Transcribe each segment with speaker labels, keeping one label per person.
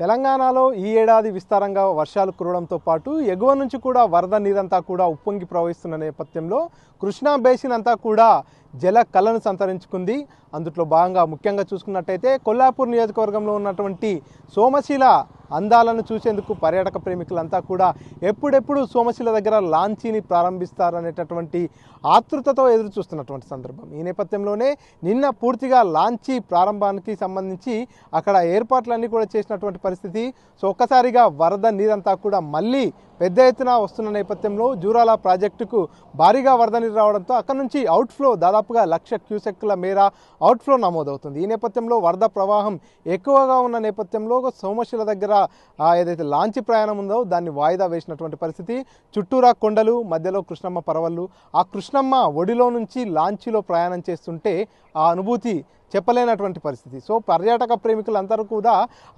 Speaker 1: తెలంగాణలో ఈ ఏడాది విస్తారంగా వర్షాలు కురవడంతో పాటు ఎగువ నుంచి కూడా వరద నీరంతా కూడా ఉప్పొంగి ప్రవహిస్తున్న నేపథ్యంలో కృష్ణా బేసిన్ అంతా కూడా జల కళను సంతరించుకుంది అందుట్లో భాగంగా ముఖ్యంగా చూసుకున్నట్టయితే కొల్లాపూర్ నియోజకవర్గంలో ఉన్నటువంటి సోమశీల అందాలను చూసేందుకు పర్యాటక ప్రేమికులంతా కూడా ఎప్పుడెప్పుడు సోమశిల దగ్గర లాంచీని ప్రారంభిస్తారనేటటువంటి ఆతృతతో ఎదురు చూస్తున్నటువంటి సందర్భం ఈ నేపథ్యంలోనే నిన్న పూర్తిగా లాంచీ ప్రారంభానికి సంబంధించి అక్కడ ఏర్పాట్లన్నీ కూడా చేసినటువంటి పరిస్థితి సో ఒక్కసారిగా వరద నీరంతా కూడా మళ్ళీ పెద్ద ఎత్తున వస్తున్న నేపథ్యంలో జూరాల ప్రాజెక్టుకు భారీగా వరద నీరు రావడంతో అక్కడ నుంచి అవుట్ఫ్లో దాదాపుగా లక్ష క్యూసెక్ల మేర అవుట్ఫ్లో నమోదవుతుంది ఈ నేపథ్యంలో వరద ప్రవాహం ఎక్కువగా ఉన్న నేపథ్యంలో సోమశిల దగ్గర ఏదైతే లాంచి ప్రయాణం ఉందో దాన్ని వాయిదా వేసినటువంటి పరిస్థితి చుట్టూరా కొండలు మధ్యలో కృష్ణమ్మ పరవళ్ళు ఆ కృష్ణమ్మ ఒడిలో నుంచి లాంచీలో ప్రయాణం చేస్తుంటే ఆ అనుభూతి చెప్పలేనటువంటి పరిస్థితి సో పర్యాటక ప్రేమికులందరూ కూడా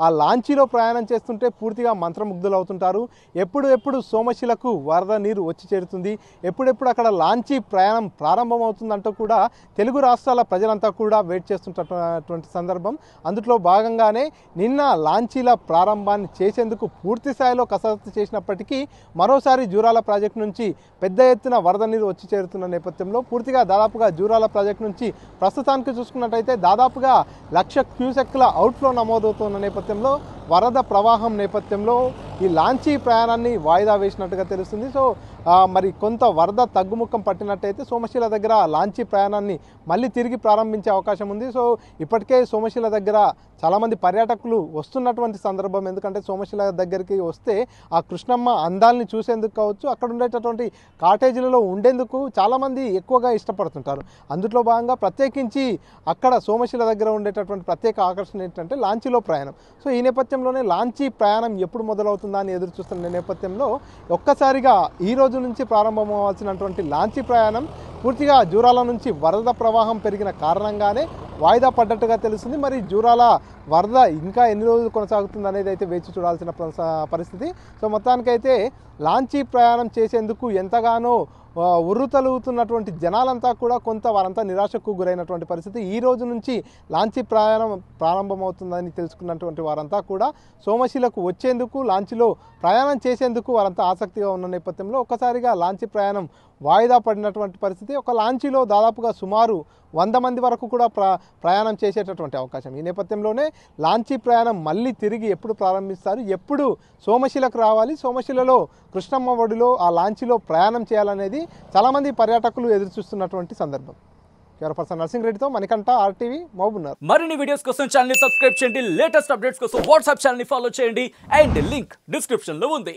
Speaker 1: ఆ లాంచీలో ప్రయాణం చేస్తుంటే పూర్తిగా మంత్రముగ్ధులవుతుంటారు ఎప్పుడు ఎప్పుడు సోమశిలకు వరద నీరు వచ్చి చేరుతుంది ఎప్పుడెప్పుడు అక్కడ లాంచీ ప్రయాణం ప్రారంభమవుతుందంటూ కూడా తెలుగు రాష్ట్రాల ప్రజలంతా కూడా వెయిట్ చేస్తుంటటువంటి సందర్భం అందులో భాగంగానే నిన్న లాంచీల ప్రారంభాన్ని చేసేందుకు పూర్తి స్థాయిలో కసరత్తు చేసినప్పటికీ మరోసారి జూరాల ప్రాజెక్టు నుంచి పెద్ద ఎత్తున వరద నీరు వచ్చి చేరుతున్న నేపథ్యంలో పూర్తిగా దాదాపుగా జూరాల ప్రాజెక్టు నుంచి ప్రస్తుతం ప్రస్తుతానికి చూసుకున్నట్టయితే దాదాపుగా లక్ష క్యూసెక్ల అవుట్ఫ్లో నమోదవుతున్న నేపథ్యంలో వరద ప్రవాహం నేపథ్యంలో ఈ లాంచీ ప్రయాణాన్ని వాయిదా వేసినట్టుగా తెలుస్తుంది సో మరి కొంత వరద తగ్గుముఖం పట్టినట్టయితే సోమశిల దగ్గర లాంచీ ప్రయాణాన్ని మళ్ళీ తిరిగి ప్రారంభించే అవకాశం ఉంది సో ఇప్పటికే సోమశిల దగ్గర చాలామంది పర్యాటకులు వస్తున్నటువంటి సందర్భం ఎందుకంటే సోమశిల దగ్గరికి వస్తే ఆ కృష్ణమ్మ అందాల్ని చూసేందుకు కావచ్చు అక్కడ ఉండేటటువంటి కాటేజీలలో ఉండేందుకు చాలామంది ఎక్కువగా ఇష్టపడుతుంటారు అందులో భాగంగా ప్రత్యేకించి అక్కడ సోమశిల దగ్గర ఉండేటటువంటి ప్రత్యేక ఆకర్షణ ఏంటంటే లాంచీలో ప్రయాణం సో ఈ నేపథ్యంలోనే లాంచీ ప్రయాణం ఎప్పుడు మొదలవుతుంది వస్తుందా అని ఎదురు చూస్తున్న నేపథ్యంలో ఒక్కసారిగా ఈ రోజు నుంచి ప్రారంభమవ్వాల్సినటువంటి లాంచీ ప్రయాణం పూర్తిగా జూరాల నుంచి వరద ప్రవాహం పెరిగిన కారణంగానే వాయిదా పడ్డట్టుగా తెలుస్తుంది మరి జూరాల వరద ఇంకా ఎన్ని రోజులు కొనసాగుతుంది అనేది అయితే వేచి చూడాల్సిన పరిస్థితి సో మొత్తానికైతే లాంచీ ప్రయాణం చేసేందుకు ఎంతగానో ఉర్రుతలుగుతున్నటువంటి జనాలంతా కూడా కొంత వారంతా నిరాశకు గురైనటువంటి పరిస్థితి ఈ రోజు నుంచి లాంచీ ప్రయాణం ప్రారంభమవుతుందని తెలుసుకున్నటువంటి వారంతా కూడా సోమశిలకు వచ్చేందుకు లాంచీలో ప్రయాణం చేసేందుకు వారంతా ఆసక్తిగా ఉన్న నేపథ్యంలో ఒక్కసారిగా లాంచీ ప్రయాణం వాయిదా పడినటువంటి పరిస్థితి ఒక లాంచీలో దాదాపుగా సుమారు వంద మంది వరకు కూడా ప్ర ప్రయాణం చేసేటటువంటి అవకాశం ఈ నేపథ్యంలోనే లాంచీ ప్రయాణం మళ్ళీ తిరిగి ఎప్పుడు ప్రారంభిస్తారు ఎప్పుడు సోమశిలకు రావాలి సోమశిలలో కృష్ణమ్మ ఒడిలో ఆ లాంచీలో ప్రయాణం చేయాలనేది చాలామంది పర్యాటకులు ఎదురుచూస్తున్నటువంటి సందర్భం కెమెరా పర్సన్ నర్సింగ్ రెడ్డితో మనకంట ఆర్టీవీ మహబూబ్నగర్ మరిన్ని వీడియోస్ కోసం ఛానల్ సబ్స్క్రైబ్ చేయండి లేటెస్ట్ అప్డేట్స్ కోసం వాట్సాప్ ఛానల్ని ఫాలో చేయండి అండ్ లింక్ డిస్క్రిప్షన్లో ఉంది